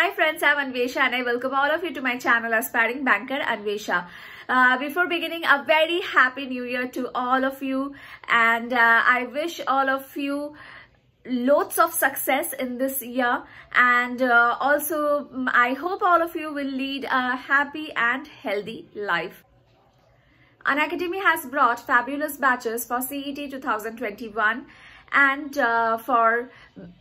Hi friends, I'm Anvesha and I welcome all of you to my channel Aspiring Banker Anvesha. Uh, before beginning, a very happy new year to all of you and uh, I wish all of you loads of success in this year and uh, also mm, I hope all of you will lead a happy and healthy life. An academy has brought fabulous batches for CET 2021 and uh, for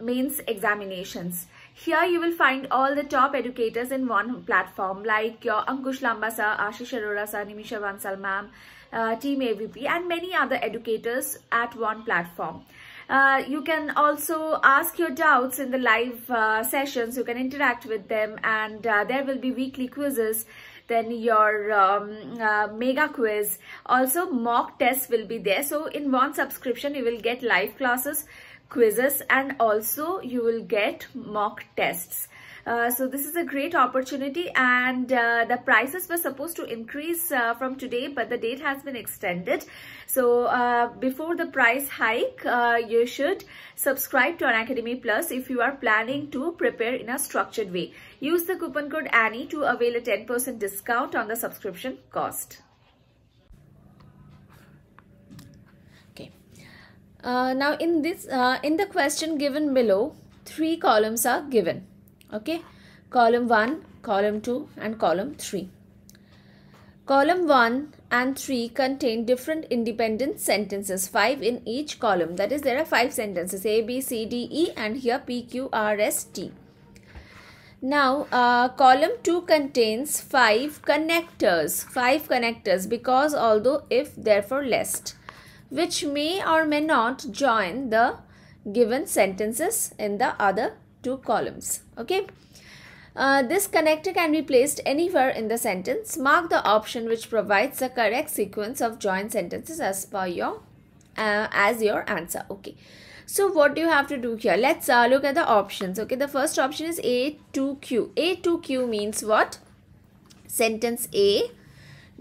mains examinations. Here you will find all the top educators in one platform like your Ankush Lamba sir, Ashish Arora sir, Nimisha Vansal ma'am, uh, Team AVP and many other educators at one platform. Uh, you can also ask your doubts in the live uh, sessions. You can interact with them and uh, there will be weekly quizzes then your um, uh, mega quiz also mock tests will be there so in one subscription you will get live classes quizzes and also you will get mock tests. Uh, so this is a great opportunity and uh, the prices were supposed to increase uh, from today but the date has been extended so uh, before the price hike uh, you should subscribe to an academy plus if you are planning to prepare in a structured way use the coupon code annie to avail a 10 percent discount on the subscription cost Uh, now in this uh, in the question given below three columns are given okay column 1 column 2 and column 3 column 1 and 3 contain different independent sentences 5 in each column that is there are 5 sentences a b c d e and here p q r s t now uh, column 2 contains 5 connectors 5 connectors because although if therefore lest which may or may not join the given sentences in the other two columns. Okay. Uh, this connector can be placed anywhere in the sentence. Mark the option which provides the correct sequence of join sentences as per your uh, as your answer. Okay. So what do you have to do here? Let's uh, look at the options. Okay. The first option is A2Q. A2Q means what? Sentence A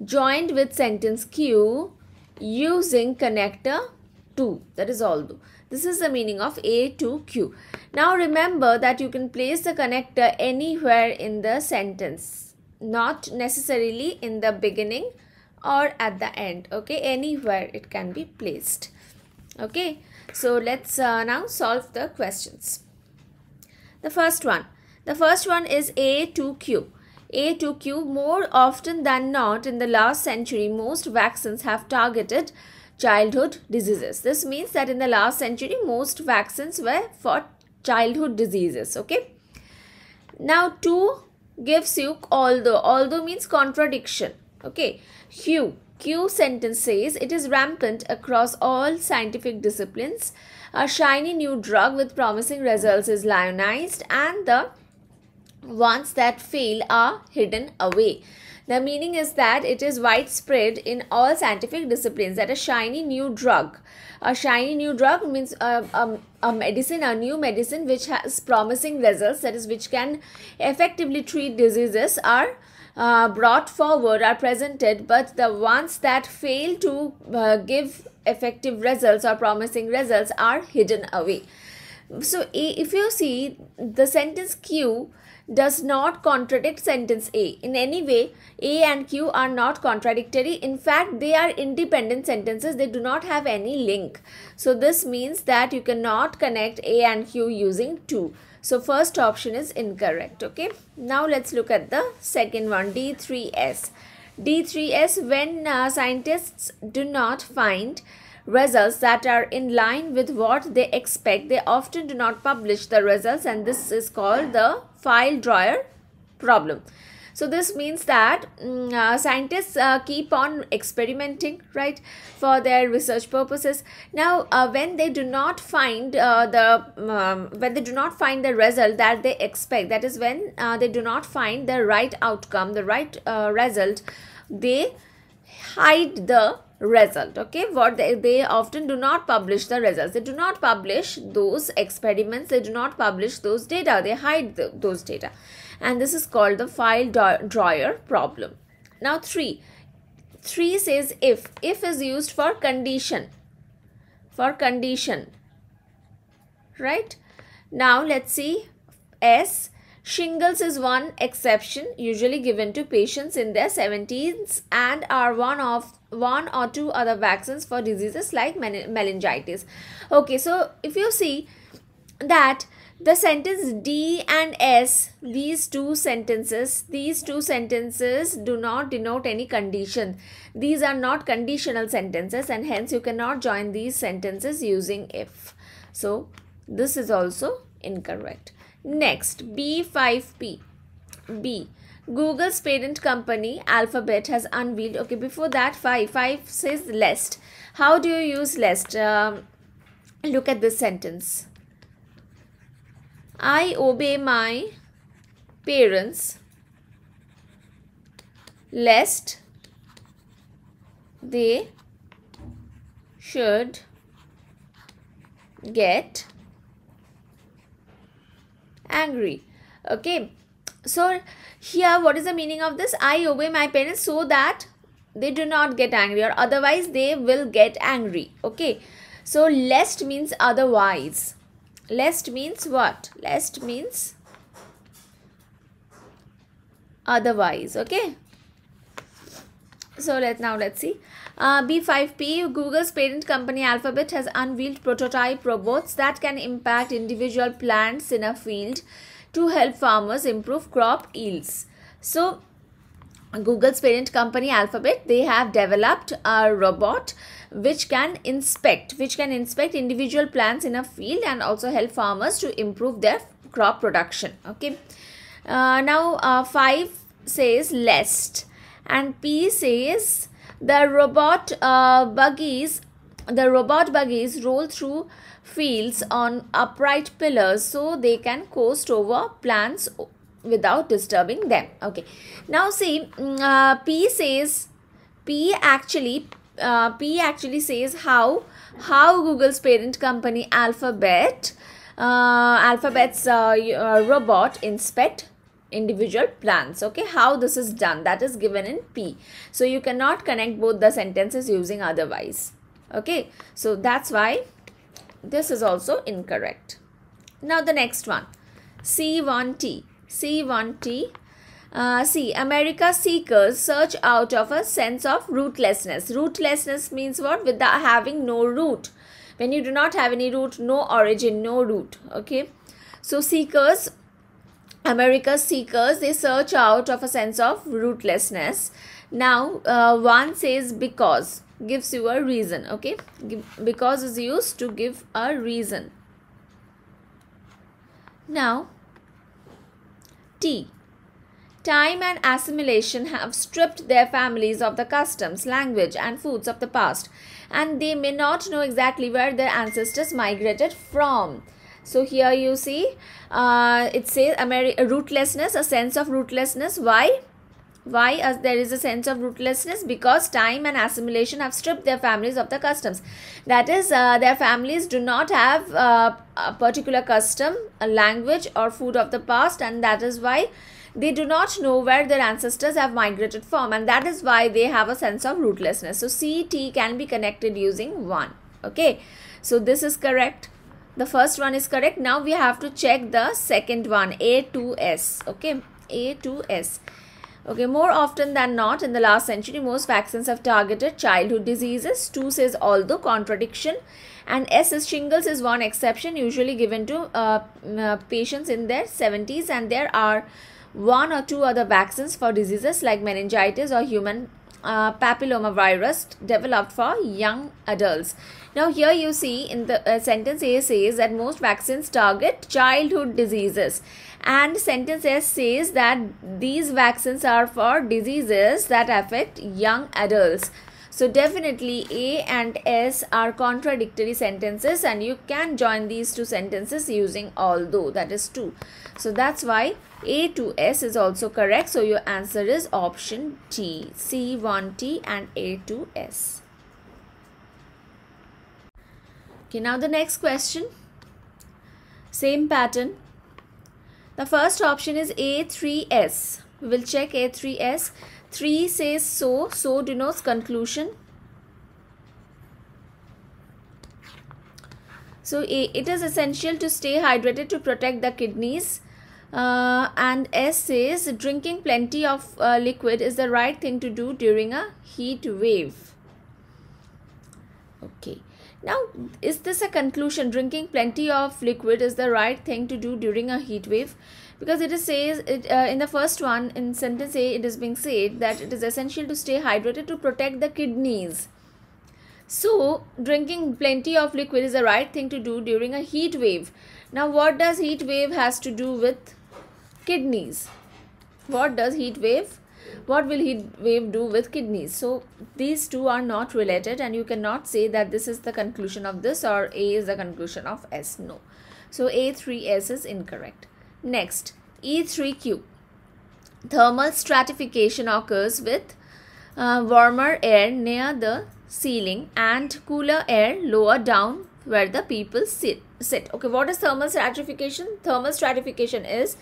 joined with sentence Q using connector 2 that is all this is the meaning of a to q now remember that you can place the connector anywhere in the sentence not necessarily in the beginning or at the end okay anywhere it can be placed okay so let's uh, now solve the questions the first one the first one is a to q a to Q, more often than not in the last century, most vaccines have targeted childhood diseases. This means that in the last century, most vaccines were for childhood diseases. Okay. Now, 2 gives you although. Although means contradiction. Okay. Q. Q sentence says it is rampant across all scientific disciplines. A shiny new drug with promising results is lionized and the ones that fail are hidden away. The meaning is that it is widespread in all scientific disciplines that a shiny new drug, a shiny new drug means a, uh, a, a medicine, a new medicine which has promising results, that is, which can effectively treat diseases, are uh, brought forward, are presented, but the ones that fail to uh, give effective results or promising results are hidden away. So, if you see the sentence Q, does not contradict sentence A. In any way, A and Q are not contradictory. In fact, they are independent sentences. They do not have any link. So this means that you cannot connect A and Q using 2. So first option is incorrect. Okay. Now let's look at the second one D3S. D3S when uh, scientists do not find results that are in line with what they expect they often do not publish the results and this is called the file drawer problem. So this means that um, uh, scientists uh, keep on experimenting, right, for their research purposes. Now, uh, when they do not find uh, the mm, um, when they do not find the result that they expect, that is when uh, they do not find the right outcome, the right uh, result, they hide the result okay what they, they often do not publish the results they do not publish those experiments they do not publish those data they hide the, those data and this is called the file drawer problem now 3 3 says if if is used for condition for condition right now let's see s Shingles is one exception usually given to patients in their 70s and are one of one or two other vaccines for diseases like meningitis. Okay, so if you see that the sentence D and S, these two sentences, these two sentences do not denote any condition. These are not conditional sentences and hence you cannot join these sentences using if. So this is also incorrect. Next, B5P. B. Google's parent company Alphabet has unveiled. Okay, before that, 5. 5 says list. How do you use list? Um, look at this sentence. I obey my parents lest they should get angry okay so here what is the meaning of this i obey my parents so that they do not get angry or otherwise they will get angry okay so lest means otherwise lest means what lest means otherwise okay so let now let's see uh, B5P Google's parent company Alphabet has unveiled prototype robots that can impact individual plants in a field to help farmers improve crop yields. So, Google's parent company Alphabet, they have developed a robot which can inspect, which can inspect individual plants in a field and also help farmers to improve their crop production. Okay. Uh, now, uh, 5 says lest and P says the robot uh, buggies the robot buggies roll through fields on upright pillars so they can coast over plants without disturbing them okay now see mm, uh, p says p actually uh, p actually says how how google's parent company alphabet uh, alphabet's uh, uh, robot inspect individual plans. okay how this is done that is given in p so you cannot connect both the sentences using otherwise okay so that's why this is also incorrect now the next one c1t c1t uh, see, America seekers search out of a sense of rootlessness. Rootlessness means what? Without having no root. When you do not have any root, no origin, no root. Okay. So, seekers America's seekers, they search out of a sense of rootlessness. Now, uh, one says because gives you a reason, okay? Because is used to give a reason. Now, T. Time and assimilation have stripped their families of the customs, language, and foods of the past, and they may not know exactly where their ancestors migrated from so here you see uh, it says Ameri uh, rootlessness a sense of rootlessness why why as uh, there is a sense of rootlessness because time and assimilation have stripped their families of the customs that is uh, their families do not have uh, a particular custom a language or food of the past and that is why they do not know where their ancestors have migrated from and that is why they have a sense of rootlessness so ct can be connected using one okay so this is correct the first one is correct now we have to check the second one a2s okay a2s okay more often than not in the last century most vaccines have targeted childhood diseases two says although contradiction and s is shingles is one exception usually given to uh, uh patients in their 70s and there are one or two other vaccines for diseases like meningitis or human uh, papillomavirus developed for young adults. Now here you see in the uh, sentence A says that most vaccines target childhood diseases and sentence S says that these vaccines are for diseases that affect young adults. So definitely A and S are contradictory sentences and you can join these two sentences using although that is is two. So that's why A to S is also correct. So your answer is option T, C1T and A to S. Okay, now the next question. Same pattern. The first option is A3S. We will check A3S. 3 says so. So denotes conclusion. So it is essential to stay hydrated to protect the kidneys. Uh, and S says drinking plenty of uh, liquid is the right thing to do during a heat wave. Okay. Now, is this a conclusion? Drinking plenty of liquid is the right thing to do during a heat wave because it is says it, uh, in the first one in sentence A it is being said that it is essential to stay hydrated to protect the kidneys. So drinking plenty of liquid is the right thing to do during a heat wave. Now what does heat wave has to do with kidneys? What does heat wave what will heat wave do with kidneys so these two are not related and you cannot say that this is the conclusion of this or a is the conclusion of s no so a3s is incorrect Next, E3Q. Thermal stratification occurs with uh, warmer air near the ceiling and cooler air lower down where the people sit. sit. Okay, what is thermal stratification? Thermal stratification is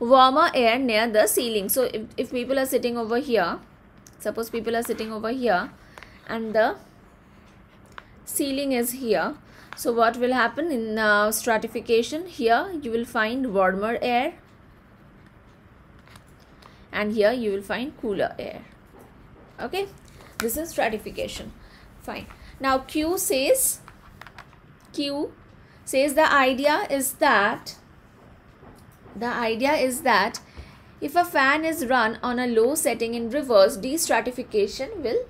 warmer air near the ceiling. So if, if people are sitting over here, suppose people are sitting over here and the ceiling is here so what will happen in uh, stratification here you will find warmer air and here you will find cooler air okay this is stratification fine now q says q says the idea is that the idea is that if a fan is run on a low setting in reverse destratification will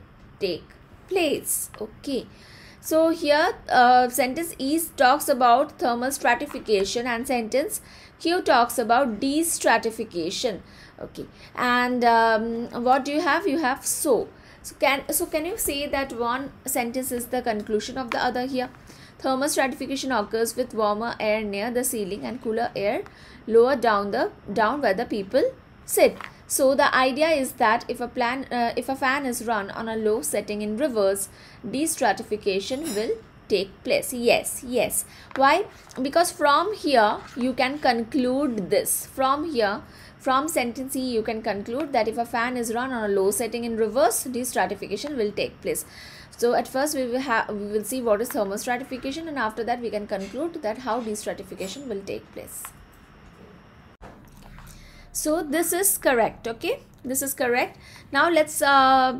take place okay so here uh, sentence is talks about thermal stratification and sentence Q talks about destratification. Okay, and um, what do you have? You have so. So can so can you say that one sentence is the conclusion of the other here? Thermal stratification occurs with warmer air near the ceiling and cooler air lower down the down where the people sit. So the idea is that if a plan uh, if a fan is run on a low setting in reverse, destratification will take place. Yes, yes. Why? Because from here you can conclude this. From here, from sentence C, you can conclude that if a fan is run on a low setting in reverse, destratification will take place. So at first we will have we will see what is thermal stratification and after that we can conclude that how destratification will take place so this is correct okay this is correct now let's uh,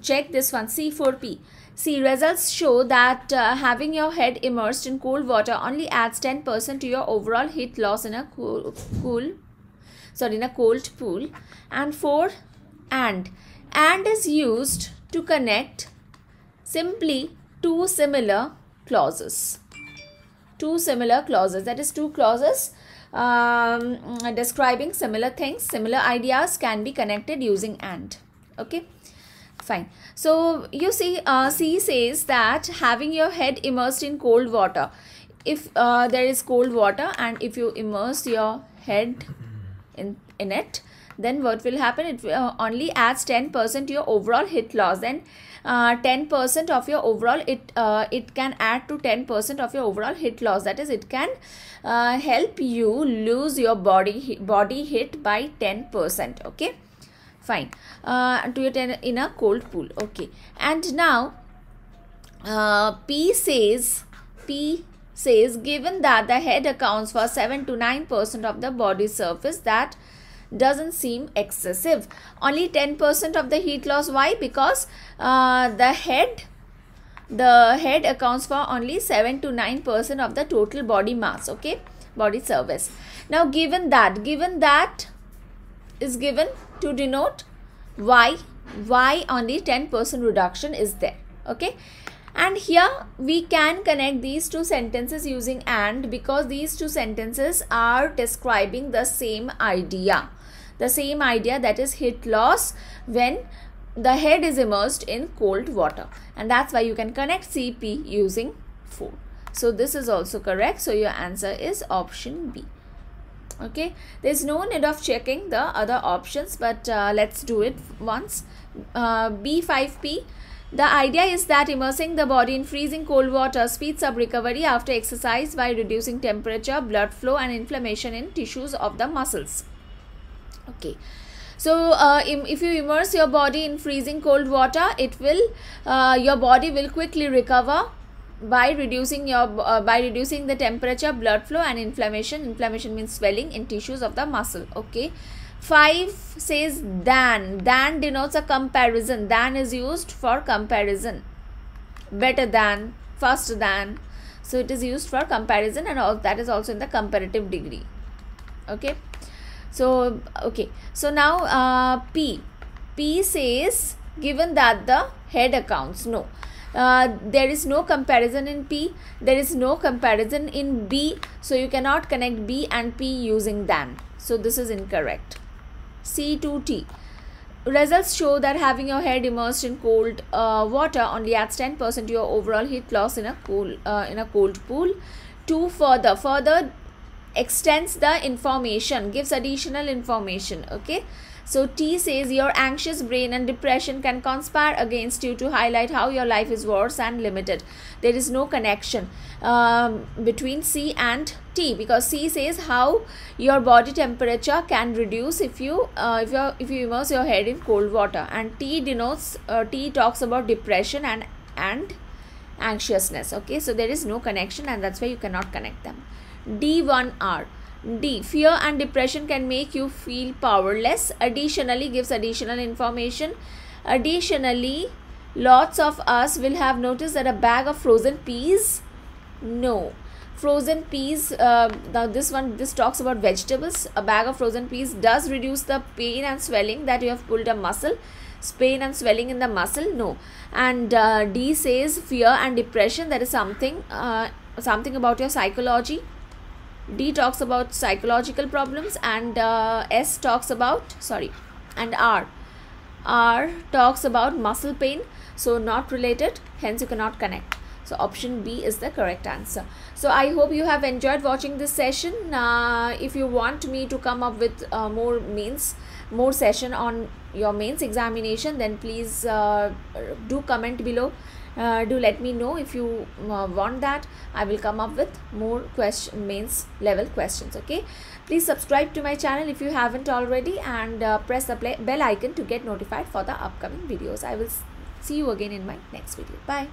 check this one c4p See, results show that uh, having your head immersed in cold water only adds 10% to your overall heat loss in a cool, cool, sorry, in a cold pool. And four, and. And is used to connect simply two similar clauses. Two similar clauses, that is two clauses um, describing similar things similar ideas can be connected using and okay fine so you see uh, c says that having your head immersed in cold water if uh, there is cold water and if you immerse your head in in it then what will happen it uh, only adds 10% to your overall hit loss then 10% uh, of your overall it uh, it can add to 10% of your overall hit loss that is it can uh, help you lose your body body hit by 10% okay fine uh, your ten in a cold pool okay and now uh, p says p says given that the head accounts for 7 to 9 percent of the body surface that doesn't seem excessive. Only 10% of the heat loss. Why? Because uh, the head the head accounts for only 7 to 9% of the total body mass. Okay. Body surface. Now given that, given that is given to denote why, why only 10% reduction is there. Okay and here we can connect these two sentences using and because these two sentences are describing the same idea the same idea that is heat loss when the head is immersed in cold water and that's why you can connect CP using 4 so this is also correct so your answer is option B okay there's no need of checking the other options but uh, let's do it once uh, B5P the idea is that immersing the body in freezing cold water speeds up recovery after exercise by reducing temperature, blood flow, and inflammation in tissues of the muscles. Okay. So, uh, if you immerse your body in freezing cold water, it will uh, your body will quickly recover by reducing your uh, by reducing the temperature, blood flow, and inflammation. Inflammation means swelling in tissues of the muscle. Okay. 5 says than. Than denotes a comparison. Than is used for comparison. Better than, faster than. So it is used for comparison and all that is also in the comparative degree. Okay. So, okay. So now uh, P. P says given that the head accounts. No. Uh, there is no comparison in P. There is no comparison in B. So you cannot connect B and P using than. So this is incorrect. C2T. Results show that having your head immersed in cold uh, water only adds 10% to your overall heat loss in a cool uh, in a cold pool. Two further further extends the information gives additional information okay so T says your anxious brain and depression can conspire against you to highlight how your life is worse and limited. There is no connection um, between C and T because C says how your body temperature can reduce if you uh, if you if you immerse your head in cold water and T denotes uh, T talks about depression and and anxiousness. Okay, so there is no connection and that's why you cannot connect them. D1R. D. Fear and depression can make you feel powerless. Additionally, gives additional information. Additionally, lots of us will have noticed that a bag of frozen peas. No. Frozen peas, uh, now this one, this talks about vegetables. A bag of frozen peas does reduce the pain and swelling that you have pulled a muscle. Pain and swelling in the muscle, no. And uh, D says fear and depression, that is something, uh, something about your psychology D talks about psychological problems and uh, S talks about, sorry, and R. R talks about muscle pain, so not related, hence you cannot connect. So option B is the correct answer. So I hope you have enjoyed watching this session. Uh, if you want me to come up with uh, more mains, more session on your mains examination, then please uh, do comment below. Uh, do let me know if you uh, want that i will come up with more question mains level questions okay please subscribe to my channel if you haven't already and uh, press the bell icon to get notified for the upcoming videos i will see you again in my next video bye